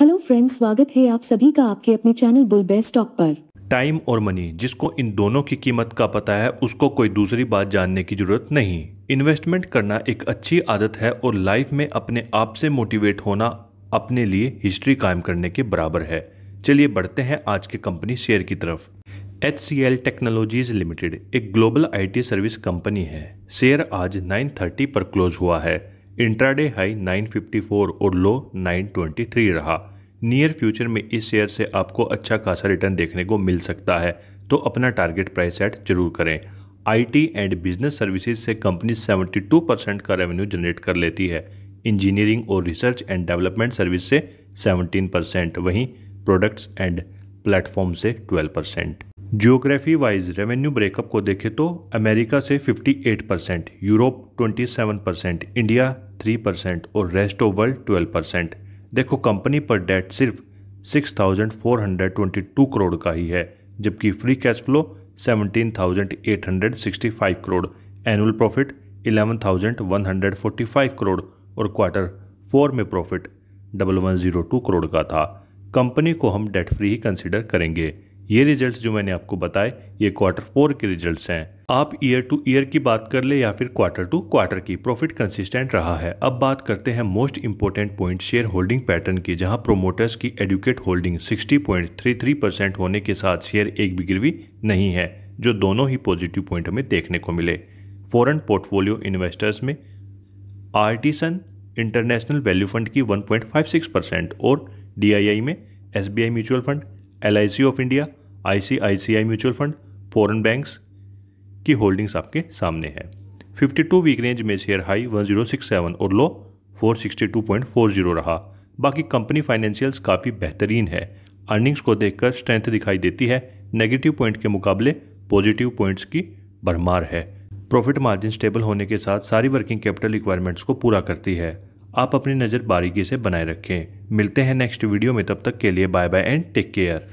hello friends स्वागत है आप सभी का आपके अपने चैनल बुल बेस्ट स्टॉक पर टाइम और मनी जिसको इन दोनों की कीमत का पता है उसको कोई दूसरी बात जानने की जरूरत नहीं इन्वेस्टमेंट करना एक अच्छी आदत है और लाइफ में अपने आप से मोटिवेट होना अपने लिए हिस्ट्री कायम करने के बराबर है चलिए बढ़ते हैं आज के कंपनी शेयर की तरफ H C L technologies limited एक ग्लोबल आई सर्विस कंपनी है शेयर आज 9:30 पर क्लोज हुआ है इंट्राडे हाई 954 और लो 923 रहा नियर फ्यूचर में इस शेयर से आपको अच्छा खासा रिटर्न देखने को मिल सकता है तो अपना टारगेट प्राइस सेट जरूर करें आईटी एंड बिजनेस सर्विसेज से कंपनी 72 परसेंट का रेवेन्यू जनरेट कर लेती है इंजीनियरिंग और रिसर्च एंड डेवलपमेंट सर्विस से 17 परसेंट वहीं प्रोडक्ट्स एंड प्लेटफॉर्म से 12 percent geography wise revenue breakup को देखें तो अमेरिका से 58 percent Europe 27 percent India 3 percent और रेस्ट ऑफ वर्ल्ड 12 परसेंट देखो कंपनी पर डेट सिर्फ 6,422 करोड़ का ही है जबकि free cash flow 17,865 crore annual profit 11,145 crore और क्वार्टर फोर में प्रॉफिट डबल करोड़ का था कंपनी को हम डेट फ्री ही कंसिडर करेंगे ये रिजल्ट्स जो मैंने आपको बताए ये क्वार्टर फोर के रिजल्ट्स हैं आप ईयर टू ईयर की बात कर ले या फिर क्वार्टर टू क्वार्टर की प्रॉफिट कंसिस्टेंट रहा है अब बात करते हैं most important point shareholding pattern की जहां प्रोमोटर्स की एडुकेट होल्डिंग 60.33 परसेंट होने के साथ शेयर एक भी गिरवी नहीं है जो दोनों ही पॉजिटिव पॉइंट हमें देखने को मिले फॉरन पोर्टफोलियो इन्वेस्टर्स में आर्टिसन इंटरनेशनल वैल्यू फंड की वन परसेंट और डी में S mutual fund L of India I mutual fund foreign banks की होल्डिंग्स आपके सामने है 52 वीक रेंज में शेयर हाई 1067 और लो 462.40 रहा बाकी कंपनी फाइनेंशियल्स काफ़ी बेहतरीन है अर्निंग्स को देखकर स्ट्रेंथ दिखाई देती है नेगेटिव पॉइंट के मुकाबले पॉजिटिव पॉइंट्स की भरमार है प्रॉफिट मार्जिन स्टेबल होने के साथ सारी वर्किंग कैपिटल रिक्वायरमेंट्स को पूरा करती है आप अपनी नज़र बारीकी से बनाए रखें मिलते हैं नेक्स्ट वीडियो में तब तक के लिए bye bye and take care